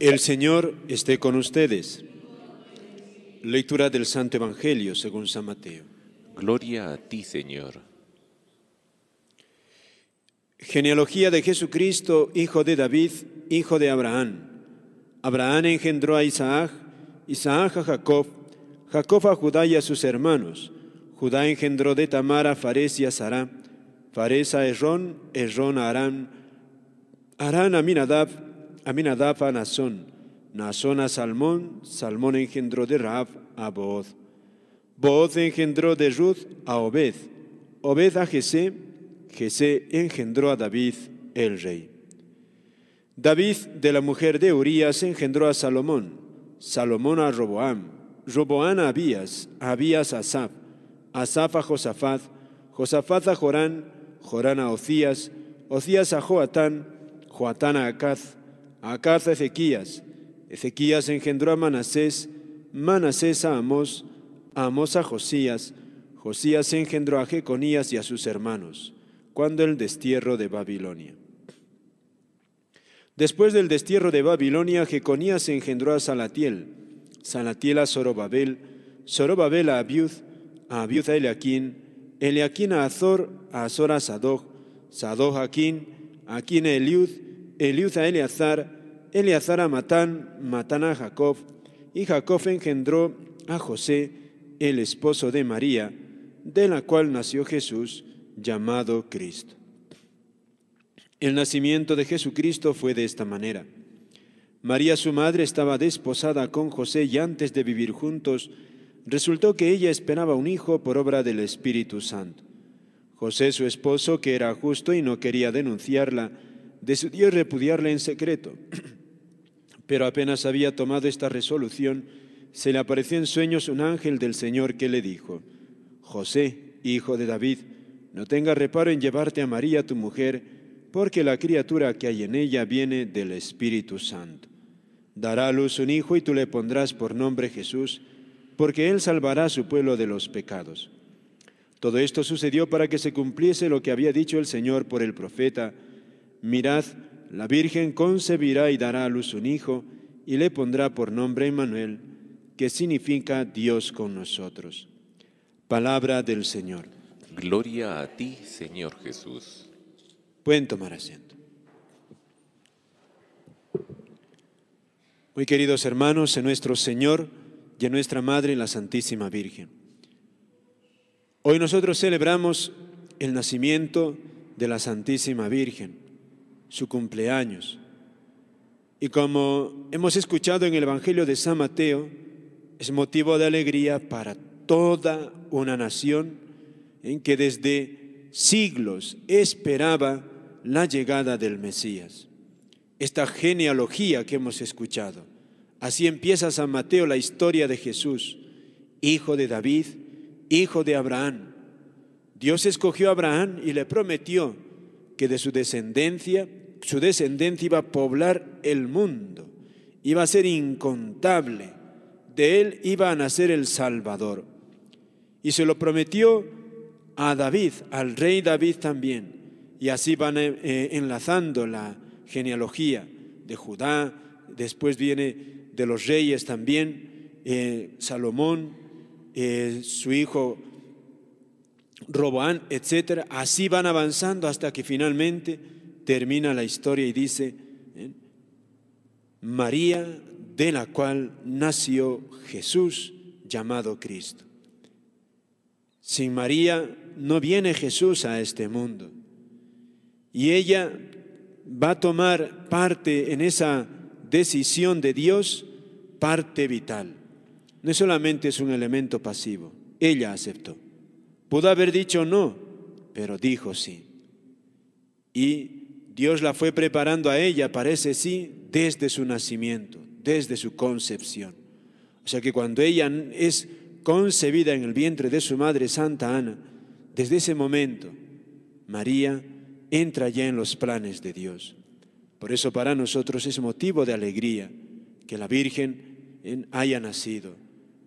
El Señor esté con ustedes. Lectura del Santo Evangelio según San Mateo. Gloria a ti, Señor. Genealogía de Jesucristo, hijo de David, hijo de Abraham. Abraham engendró a Isaac, Isaac a Jacob, Jacob a Judá y a sus hermanos. Judá engendró de Tamar a Fares y a Sará, Fares a Errón, Errón a Arán, Arán a Minadab, Aminadab a Nasón, Nasón a Salmón, Salmón engendró de Rab a Booz, Booz engendró de Ruth a Obed, Obed a Jesé, Jesé engendró a David el rey. David de la mujer de Urías engendró a Salomón, Salomón a Roboam, Roboán a Abías, Abías a Asaf, Asaf a Josafat, Josafat a Jorán, Jorán a Ocías, Ocías a Joatán, Joatán a Acaz, a Ezequías. Ezequías engendró a Manasés, Manasés a Amós, Amos Amós a Josías, Josías engendró a Jeconías y a sus hermanos, cuando el destierro de Babilonia. Después del destierro de Babilonia, Jeconías engendró a Salatiel, Salatiel a Zorobabel, Zorobabel a Abiud, a Abiud a Eliaquín, Eliaquín a Azor, Azor a Sadoc, Sadoc a Aquín, a Eliud, Elius a Eleazar, Eleazar a Matán, Matán a Jacob, y Jacob engendró a José, el esposo de María, de la cual nació Jesús, llamado Cristo. El nacimiento de Jesucristo fue de esta manera. María su madre estaba desposada con José y antes de vivir juntos, resultó que ella esperaba un hijo por obra del Espíritu Santo. José su esposo, que era justo y no quería denunciarla, decidió repudiarle en secreto. Pero apenas había tomado esta resolución, se le apareció en sueños un ángel del Señor que le dijo, José, hijo de David, no tengas reparo en llevarte a María tu mujer, porque la criatura que hay en ella viene del Espíritu Santo. Dará a luz un hijo y tú le pondrás por nombre Jesús, porque él salvará a su pueblo de los pecados. Todo esto sucedió para que se cumpliese lo que había dicho el Señor por el profeta, mirad, la Virgen concebirá y dará a luz un hijo, y le pondrá por nombre Emmanuel, que significa Dios con nosotros. Palabra del Señor. Gloria a ti, Señor Jesús. Pueden tomar asiento. Muy queridos hermanos, en nuestro Señor y en nuestra Madre, la Santísima Virgen. Hoy nosotros celebramos el nacimiento de la Santísima Virgen su cumpleaños. Y como hemos escuchado en el Evangelio de San Mateo, es motivo de alegría para toda una nación en que desde siglos esperaba la llegada del Mesías. Esta genealogía que hemos escuchado. Así empieza San Mateo la historia de Jesús, hijo de David, hijo de Abraham. Dios escogió a Abraham y le prometió que de su descendencia, su descendencia iba a poblar el mundo, iba a ser incontable, de él iba a nacer el Salvador. Y se lo prometió a David, al rey David también. Y así van eh, eh, enlazando la genealogía de Judá, después viene de los reyes también, eh, Salomón, su hijo Roboán, etc. Así van avanzando hasta que finalmente termina la historia y dice, ¿eh? María de la cual nació Jesús llamado Cristo. Sin María no viene Jesús a este mundo. Y ella va a tomar parte en esa decisión de Dios, parte vital. No solamente es un elemento pasivo, ella aceptó. Pudo haber dicho no, pero dijo sí. Y Dios la fue preparando a ella parece sí desde su nacimiento, desde su concepción. O sea que cuando ella es concebida en el vientre de su madre Santa Ana, desde ese momento María entra ya en los planes de Dios. Por eso para nosotros es motivo de alegría que la Virgen haya nacido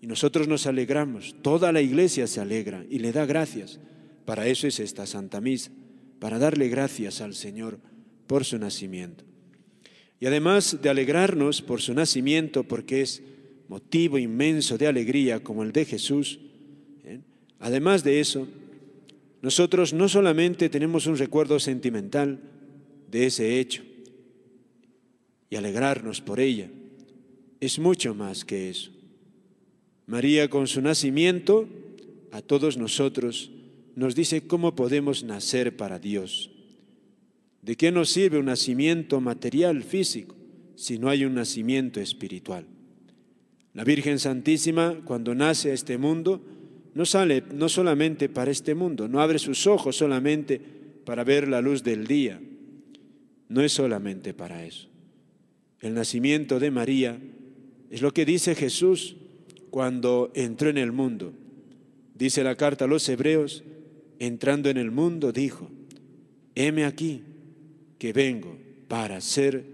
y nosotros nos alegramos, toda la iglesia se alegra y le da gracias. Para eso es esta Santa Misa, para darle gracias al Señor por su nacimiento. Y además de alegrarnos por su nacimiento, porque es motivo inmenso de alegría como el de Jesús, ¿eh? además de eso, nosotros no solamente tenemos un recuerdo sentimental de ese hecho y alegrarnos por ella, es mucho más que eso. María con su nacimiento a todos nosotros nos dice cómo podemos nacer para Dios. ¿De qué nos sirve un nacimiento material, físico, si no hay un nacimiento espiritual? La Virgen Santísima, cuando nace a este mundo, no sale no solamente para este mundo, no abre sus ojos solamente para ver la luz del día, no es solamente para eso. El nacimiento de María es lo que dice Jesús cuando entró en el mundo. Dice la carta a los hebreos, entrando en el mundo dijo, heme aquí que vengo para hacer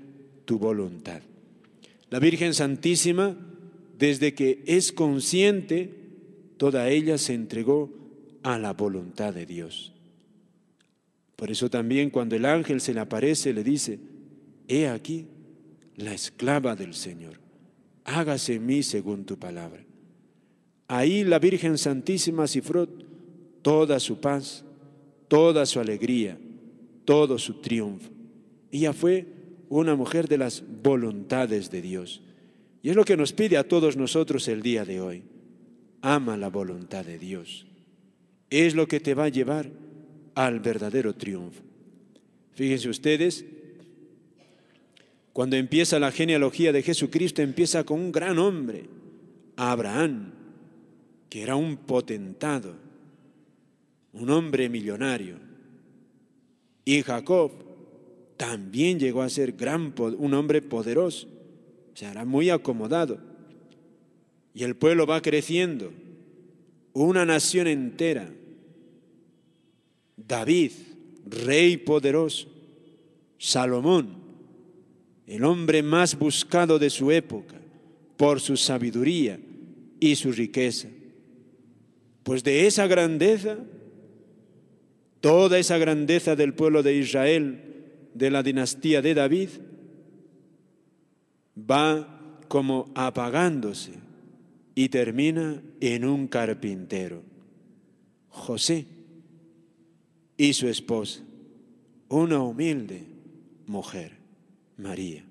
tu voluntad. La Virgen Santísima, desde que es consciente, toda ella se entregó a la voluntad de Dios. Por eso también cuando el ángel se le aparece le dice, he aquí la esclava del Señor hágase en mí según tu palabra. Ahí la Virgen Santísima cifró toda su paz, toda su alegría, todo su triunfo. Ella fue una mujer de las voluntades de Dios. Y es lo que nos pide a todos nosotros el día de hoy. Ama la voluntad de Dios. Es lo que te va a llevar al verdadero triunfo. Fíjense ustedes cuando empieza la genealogía de Jesucristo, empieza con un gran hombre, Abraham, que era un potentado, un hombre millonario. Y Jacob también llegó a ser gran, un hombre poderoso, o sea, era muy acomodado. Y el pueblo va creciendo, una nación entera. David, rey poderoso, Salomón, el hombre más buscado de su época por su sabiduría y su riqueza. Pues de esa grandeza, toda esa grandeza del pueblo de Israel, de la dinastía de David, va como apagándose y termina en un carpintero, José, y su esposa, una humilde mujer. María.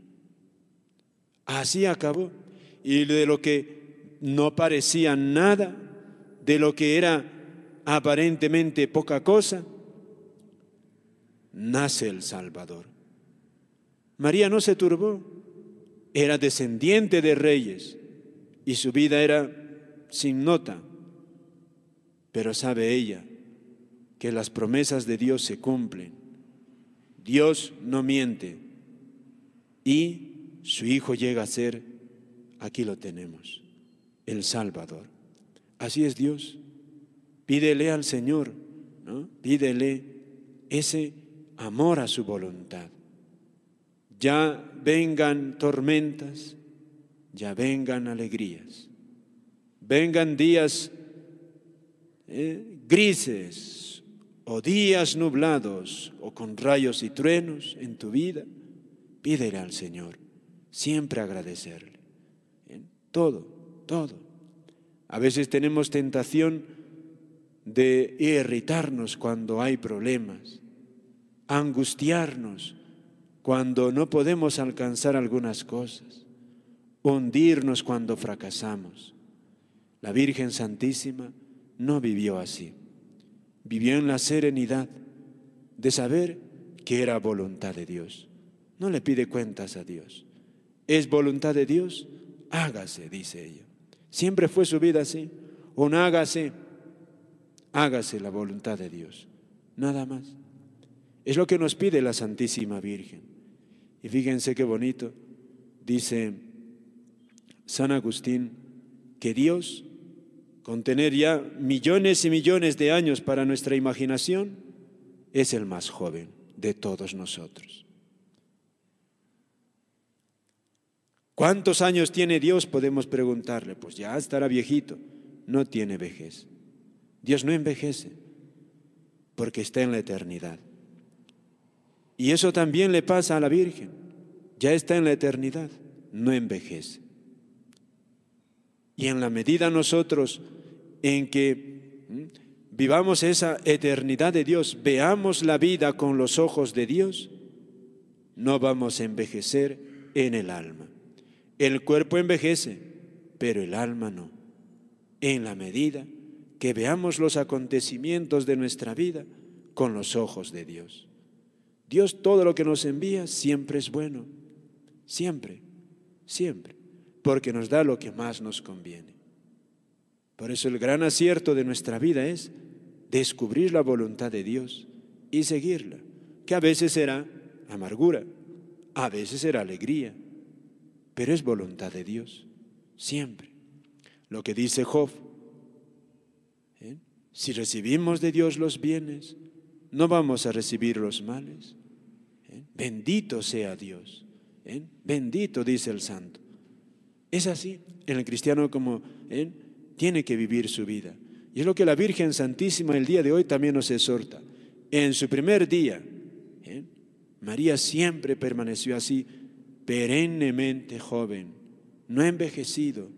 Así acabó. Y de lo que no parecía nada, de lo que era aparentemente poca cosa, nace el Salvador. María no se turbó, era descendiente de reyes y su vida era sin nota, pero sabe ella que las promesas de Dios se cumplen. Dios no miente y su hijo llega a ser, aquí lo tenemos, el Salvador. Así es Dios. Pídele al Señor, ¿no? pídele ese amor a su voluntad. Ya vengan tormentas, ya vengan alegrías, vengan días ¿eh? grises o días nublados o con rayos y truenos en tu vida Pídele al Señor, siempre agradecerle, en todo, todo. A veces tenemos tentación de irritarnos cuando hay problemas, angustiarnos cuando no podemos alcanzar algunas cosas, hundirnos cuando fracasamos. La Virgen Santísima no vivió así. Vivió en la serenidad de saber que era voluntad de Dios. No le pide cuentas a Dios. Es voluntad de Dios, hágase, dice ella. Siempre fue su vida así. Un hágase, hágase la voluntad de Dios. Nada más. Es lo que nos pide la Santísima Virgen. Y fíjense qué bonito. Dice San Agustín que Dios, con tener ya millones y millones de años para nuestra imaginación, es el más joven de todos nosotros. ¿Cuántos años tiene Dios? Podemos preguntarle. Pues ya estará viejito. No tiene vejez. Dios no envejece porque está en la eternidad. Y eso también le pasa a la Virgen. Ya está en la eternidad, no envejece. Y en la medida nosotros en que vivamos esa eternidad de Dios, veamos la vida con los ojos de Dios, no vamos a envejecer en el alma. El cuerpo envejece, pero el alma no. En la medida que veamos los acontecimientos de nuestra vida con los ojos de Dios. Dios todo lo que nos envía siempre es bueno, siempre, siempre, porque nos da lo que más nos conviene. Por eso el gran acierto de nuestra vida es descubrir la voluntad de Dios y seguirla, que a veces será amargura, a veces será alegría, pero es voluntad de Dios, siempre. Lo que dice Job, ¿eh? si recibimos de Dios los bienes, no vamos a recibir los males. ¿eh? Bendito sea Dios, ¿eh? bendito dice el santo. Es así, en el cristiano como tiene que vivir su vida. Y es lo que la Virgen Santísima el día de hoy también nos exhorta. En su primer día, María siempre permaneció así perennemente joven, no envejecido,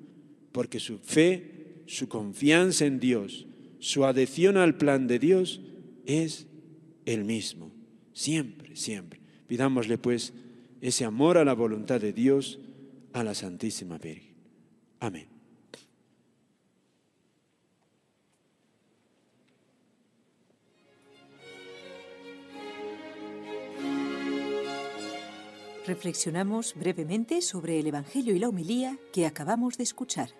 porque su fe, su confianza en Dios, su adhesión al plan de Dios es el mismo, siempre, siempre. Pidámosle pues ese amor a la voluntad de Dios, a la Santísima Virgen. Amén. Reflexionamos brevemente sobre el Evangelio y la homilía que acabamos de escuchar.